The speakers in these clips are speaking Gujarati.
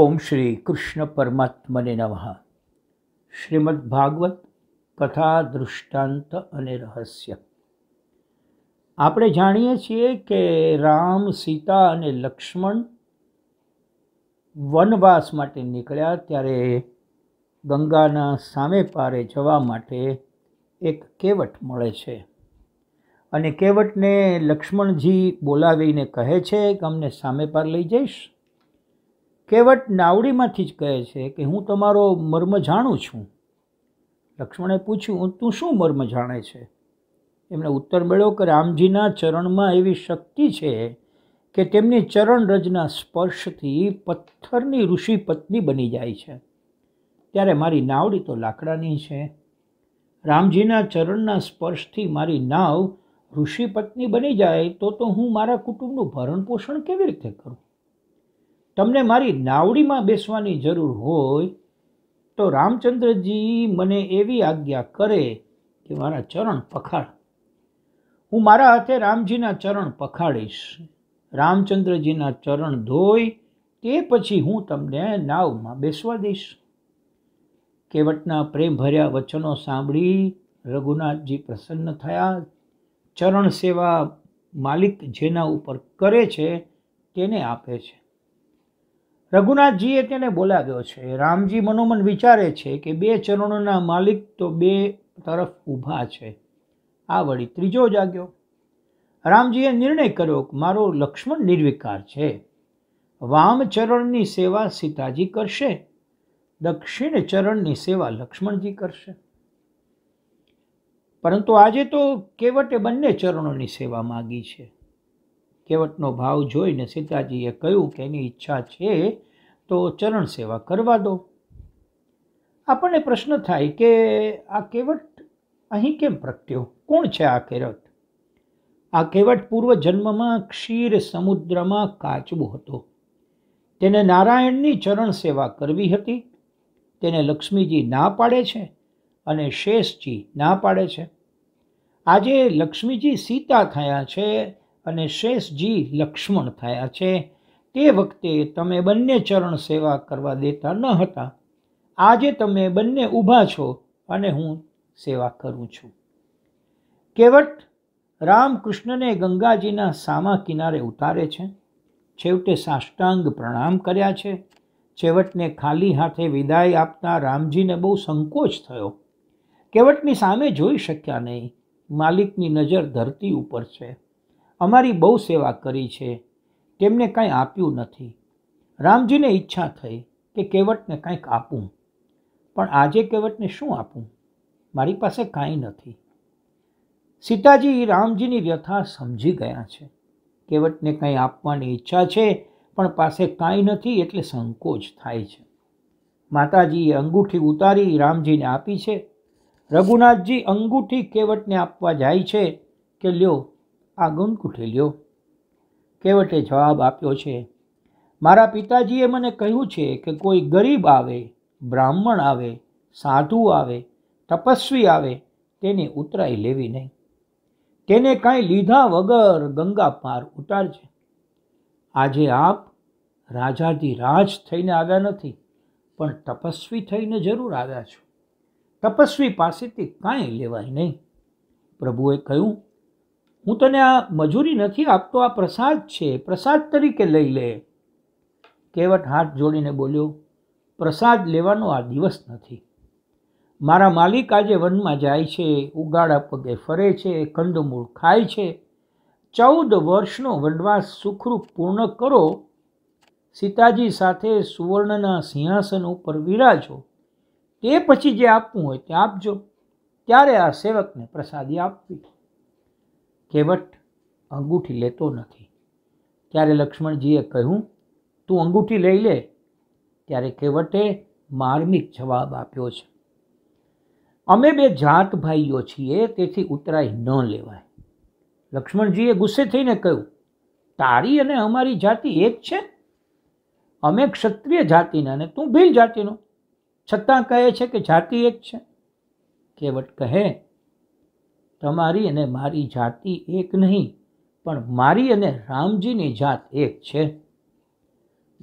ઓમ શ્રી કૃષ્ણ પરમાત્મને નમઃ શ્રીમદ ભાગવત કથા દૃષ્ટાંત અને રહસ્ય આપણે જાણીએ છીએ કે રામ સીતા અને લક્ષ્મણ વનવાસ માટે નીકળ્યા ત્યારે ગંગાના સામે પારે જવા માટે એક કેવટ મળે છે અને કેવટને લક્ષ્મણજી બોલાવીને કહે છે કે અમને સામે પાર લઈ જઈશ કહેવટ નાવડીમાંથી જ કહે છે કે હું તમારો મર્મ જાણું છું લક્ષ્મણે પૂછ્યું તું શું મર્મ જાણે છે એમણે ઉત્તર મેળવ્યો કે રામજીના ચરણમાં એવી શક્તિ છે કે તેમની ચરણ રજના સ્પર્શથી પથ્થરની ઋષિ પત્ની બની જાય છે ત્યારે મારી નાવડી તો લાકડાની છે રામજીના ચરણના સ્પર્શથી મારી નાવ ઋષિ પત્ની બની જાય તો તો હું મારા કુટુંબનું ભરણ પોષણ કેવી રીતે કરું તમને મારી નાવડીમાં બેસવાની જરૂર હોય તો રામચંદ્રજી મને એવી આજ્ઞા કરે કે મારા ચરણ પખાડ હું મારા હાથે રામજીના ચરણ પખાડીશ રામચંદ્રજીના ચરણ ધોઈ તે પછી હું તમને નાવમાં બેસવા દઈશ કેવટના પ્રેમભર્યા વચનો સાંભળી રઘુનાથજી પ્રસન્ન થયા ચરણ સેવા માલિક જેના ઉપર કરે છે તેને આપે છે રઘુનાથજીએ તેને બોલાવ્યો છે રામજી મનોમન વિચારે છે કે બે ચરણોના માલિક તો બે તરફ ઊભા છે આ વળી ત્રીજો જાગ્યો રામજીએ નિર્ણય કર્યો કે મારો લક્ષ્મણ નિર્વિકાર છે વામ ચરણની સેવા સીતાજી કરશે દક્ષિણ ચરણની સેવા લક્ષ્મણજી કરશે પરંતુ આજે તો કેવટે બંને ચરણોની સેવા માગી છે કહેવતનો ભાવ જોઈને સીતાજીએ કહ્યું કે એની ઈચ્છા છે તો ચરણ સેવા કરવા દો આપણને પ્રશ્ન થાય કે આ કહેવત અહીં કેમ પ્રગટ્યો કોણ છે આ કહેવત આ કહેવત પૂર્વ જન્મમાં ક્ષીર સમુદ્રમાં કાચબો હતો તેને નારાયણની ચરણ સેવા કરવી હતી તેને લક્ષ્મીજી ના પાડે છે અને શેષજી ના પાડે છે આજે લક્ષ્મીજી સીતા થયા છે અને શેષજી લક્ષ્મણ થયા છે તે વખતે તમે બંને ચરણ સેવા કરવા દેતા ન હતા આજે તમે બંને ઊભા છો અને હું સેવા કરું છું કેવટ રામકૃષ્ણને ગંગાજીના સામા કિનારે ઉતારે છે છેવટે સાષ્ટાંગ પ્રણામ કર્યા છે છેવટને ખાલી હાથે વિદાય આપતા રામજીને બહુ સંકોચ થયો કેવટની સામે જોઈ શક્યા નહીં માલિકની નજર ધરતી ઉપર છે અમારી બહુ સેવા કરી છે તેમને કાંઈ આપ્યું નથી રામજીને ઈચ્છા થઈ કે કેવટને કંઈક આપું પણ આજે કેવટને શું આપું મારી પાસે કાંઈ નથી સીતાજી રામજીની વ્યથા સમજી ગયા છે કેવટને કંઈ આપવાની ઈચ્છા છે પણ પાસે કાંઈ નથી એટલે સંકોચ થાય છે માતાજીએ અંગૂઠી ઉતારી રામજીને આપી છે રઘુનાથજી અંગૂઠી કેવટને આપવા જાય છે કે લ્યો આ ગુમ લ્યો કેવટે જવાબ આપ્યો છે મારા પિતાજીએ મને કહ્યું છે કે કોઈ ગરીબ આવે બ્રાહ્મણ આવે સાધુ આવે તપસ્વી આવે તેને ઉતરાઈ લેવી નહીં તેને કાંઈ લીધા વગર ગંગા પાર ઉતારજે આજે આપ રાજાથી રાજ થઈને આવ્યા નથી પણ તપસ્વી થઈને જરૂર આવ્યા છો તપસ્વી પાસેથી કાંઈ લેવાય નહીં પ્રભુએ કહ્યું હું તને આ મજૂરી નથી આપતો આ પ્રસાદ છે પ્રસાદ તરીકે લઈ લે કહેવટ હાથ જોડીને બોલ્યો પ્રસાદ લેવાનો આ દિવસ નથી મારા માલિક આજે વનમાં જાય છે ઉગાડા પગે ફરે છે કંદમૂળ ખાય છે ચૌદ વર્ષનો વનવાસ સુખરૂપ પૂર્ણ કરો સીતાજી સાથે સુવર્ણના સિંહાસન ઉપર વિરાજો તે પછી જે આપવું હોય તે આપજો ત્યારે આ સેવકને પ્રસાદી આપવી કહેવટ અંગૂઠી લેતો નથી ત્યારે લક્ષ્મણજીએ કહ્યું તું અંગૂઠી લઈ લે ત્યારે કહેવટે માર્મિક જવાબ આપ્યો છે અમે બે જાત ભાઈઓ છીએ તેથી ઉતરાઈ ન લેવાય લક્ષ્મણજીએ ગુસ્સે થઈને કહ્યું તારી અને અમારી જાતિ એક છે અમે ક્ષત્રિય જાતિના અને તું ભીલ જાતિનો છતાં કહે છે કે જાતિ એક છે કહેવટ કહે તમારી અને મારી જાતિ એક નહીં પણ મારી અને રામજીની જાત એક છે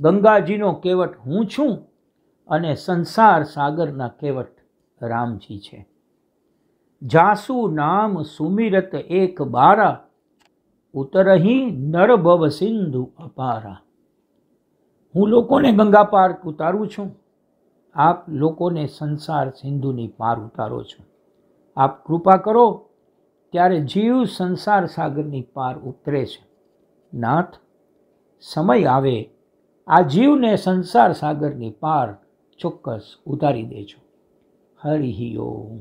ગંગાજીનો કેવટ હું છું અને સંસાર સાગરના કેવટ રામજી છે જાસુ નામ સુમિરત એક બારા ઉતરહી નરભવ સિંધુ અપારા હું લોકોને ગંગા પાર ઉતારું છું આપ લોકોને સંસાર સિંધુની પાર ઉતારો છો આપ કૃપા કરો ત્યારે જીવ સંસાર સાગરની પાર ઉતરે છે નાથ સમય આવે આ જીવને સંસાર સાગરની પાર ચોક્કસ ઉતારી દેજો હરિ ઓમ